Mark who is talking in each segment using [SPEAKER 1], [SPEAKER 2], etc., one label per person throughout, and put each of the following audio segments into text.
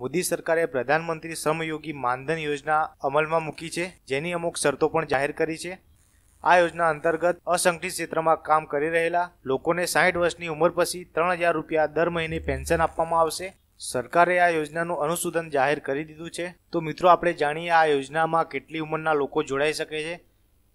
[SPEAKER 1] મોદી સરકારે પ્રધાનમંત્રી શ્રમયોગી માનધન યોજના અમલમાં મૂકી છે જેની અમુક શરતો પણ જાહેર કરી છે આ યોજના અંતર્ગત અસંગઠિત ક્ષેત્રમાં કામ કરી રહેલા લોકોને સાહીઠ વર્ષની ઉંમર પછી ત્રણ હજાર રૂપિયા દર મહિને પેન્શન આપવામાં આવશે સરકારે આ યોજનાનું અનુસૂદન જાહેર કરી દીધું છે તો મિત્રો આપણે જાણીએ આ યોજનામાં કેટલી ઉંમરના લોકો જોડાઈ શકે છે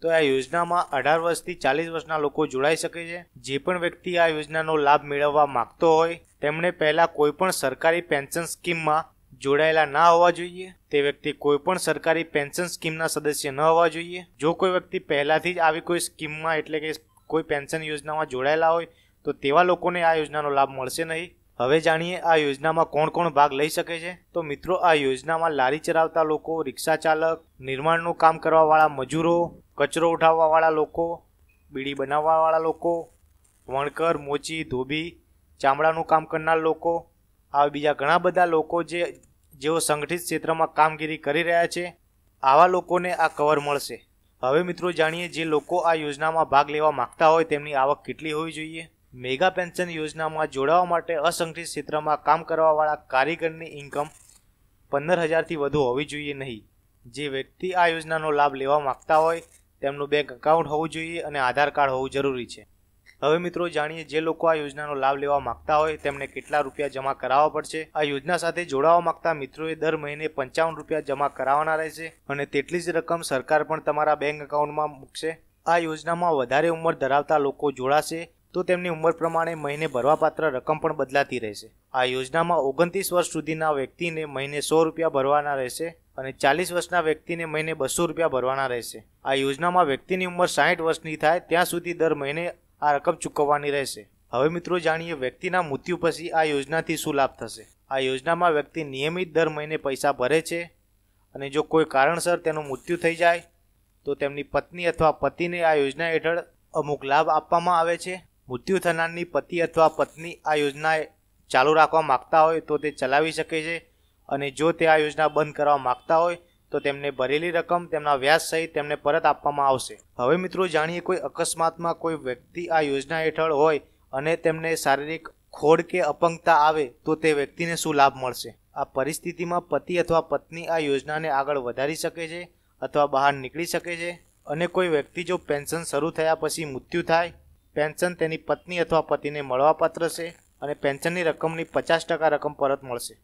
[SPEAKER 1] તો આ યોજનામાં અઢાર વર્ષથી ચાલીસ વર્ષના લોકો જોડાઈ શકે છે જે પણ વ્યક્તિ આ યોજનાનો લાભ મેળવવા માગતો હોય તેમણે પહેલાં કોઈપણ સરકારી પેન્શન સ્કીમમાં જોડાયેલા ના હોવા જોઈએ તે વ્યક્તિ કોઈપણ સરકારી પેન્શન સ્કીમના સદસ્ય ન હોવા જોઈએ જો કોઈ વ્યક્તિ પહેલાથી જ આવી કોઈ સ્કીમમાં એટલે કે કોઈ પેન્શન યોજનામાં જોડાયેલા હોય તો તેવા લોકોને આ યોજનાનો લાભ મળશે નહીં હવે જાણીએ આ યોજનામાં કોણ કોણ ભાગ લઈ શકે છે તો મિત્રો આ યોજનામાં લારી ચરાવતા લોકો રિક્ષા ચાલક નિર્માણનું કામ કરવાવાળા મજૂરો કચરો ઉઠાવવાવાળા લોકો બીડી બનાવવાવાળા લોકો વણકર મોચી ધોબી ચામડાનું કામ કરનાર લોકો આ બીજા ઘણા બધા લોકો જે જેઓ સંગઠિત ક્ષેત્રમાં કામગીરી કરી રહ્યા છે આવા લોકોને આ કવર મળશે હવે મિત્રો જાણીએ જે લોકો આ યોજનામાં ભાગ લેવા માંગતા હોય તેમની આવક કેટલી હોવી જોઈએ મેગા પેન્શન યોજનામાં જોડાવા માટે અસંગઠિત ક્ષેત્રમાં કામ કરવાવાળા કારીગરની ઇન્કમ પંદર હજારથી વધુ હોવી જોઈએ નહીં જે વ્યક્તિ આ યોજનાનો લાભ લેવા માંગતા હોય તેમનું બેંક એકાઉન્ટ હોવું જોઈએ અને આધાર કાર્ડ હોવું જરૂરી છે હવે મિત્રો જાણીએ જે લોકો આ યોજનાનો લાભ લેવા માંગતા હોય તેમને કેટલા રૂપિયા જમા કરાવવા પડશે આ યોજના સાથે જોડાવા માંગતા મિત્રોએ દર મહિને પંચાવન રૂપિયા જમા કરાવવાના રહેશે અને તેટલી જ રકમ સરકાર પણ તમારા બેંક એકાઉન્ટમાં મૂકશે આ યોજનામાં વધારે ઉંમર ધરાવતા લોકો જોડાશે તો તેમની ઉંમર પ્રમાણે મહિને ભરવાપાત્ર રકમ પણ બદલાતી રહેશે આ યોજનામાં ઓગણત્રીસ વર્ષ સુધીના વ્યક્તિને મહિને સો રૂપિયા ભરવાના રહેશે અને ચાલીસ વર્ષના વ્યક્તિને મહિને બસો રૂપિયા ભરવાના રહેશે આ યોજનામાં વ્યક્તિની ઉંમર સાહીઠ વર્ષની થાય ત્યાં સુધી દર મહિને આ રકમ ચૂકવવાની રહેશે હવે મિત્રો જાણીએ વ્યક્તિના મૃત્યુ પછી આ યોજનાથી શું લાભ થશે આ યોજનામાં વ્યક્તિ નિયમિત દર મહિને પૈસા ભરે છે અને જો કોઈ કારણસર તેનું મૃત્યુ થઈ જાય તો તેમની પત્ની અથવા પતિને આ યોજના હેઠળ અમુક લાભ આપવામાં આવે છે મૃત્યુ થનારની પતિ અથવા પત્ની આ યોજના ચાલુ રાખવા માગતા હોય તો તે ચલાવી શકે છે અને જો તે આ યોજના બંધ કરવા માગતા હોય તો તેમને ભરેલી રકમ તેમના વ્યાજ સહિત તેમને પરત આપવામાં આવશે હવે મિત્રો જાણીએ કોઈ અકસ્માતમાં કોઈ વ્યક્તિ આ યોજના હેઠળ હોય અને તેમને શારીરિક ખોડ કે અપંગતા આવે તો તે વ્યક્તિને શું લાભ મળશે આ પરિસ્થિતિમાં પતિ અથવા પત્ની આ યોજનાને આગળ વધારી શકે છે અથવા બહાર નીકળી શકે છે અને કોઈ વ્યક્તિ જો પેન્શન શરૂ થયા પછી મૃત્યુ થાય પેન્શન તેની પત્ની અથવા પતિને મળવાપાત્ર છે અને પેન્શનની રકમની પચાસ ટકા રકમ પરત મળશે